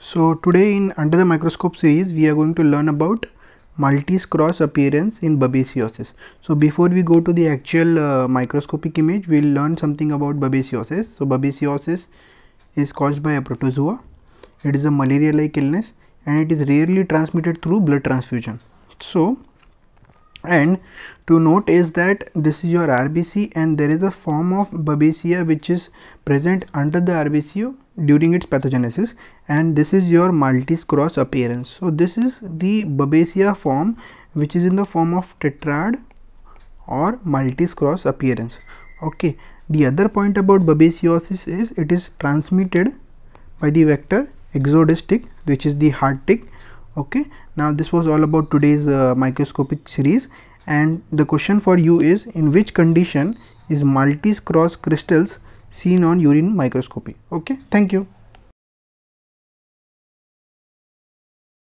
So today in Under the Microscope series we are going to learn about multi cross appearance in babesiosis. So before we go to the actual uh, microscopic image we'll learn something about babesiosis. So babesiosis is caused by a protozoa. It is a malaria like illness and it is rarely transmitted through blood transfusion. So and to note is that this is your RBC and there is a form of Babesia which is present under the RBCU during its pathogenesis and this is your multi-scross appearance. So this is the Babesia form which is in the form of tetrad or multi-scross appearance. Okay. The other point about babesiosis is it is transmitted by the vector exodistic which is the hard tick okay now this was all about today's uh, microscopic series and the question for you is in which condition is multi cross crystals seen on urine microscopy okay thank you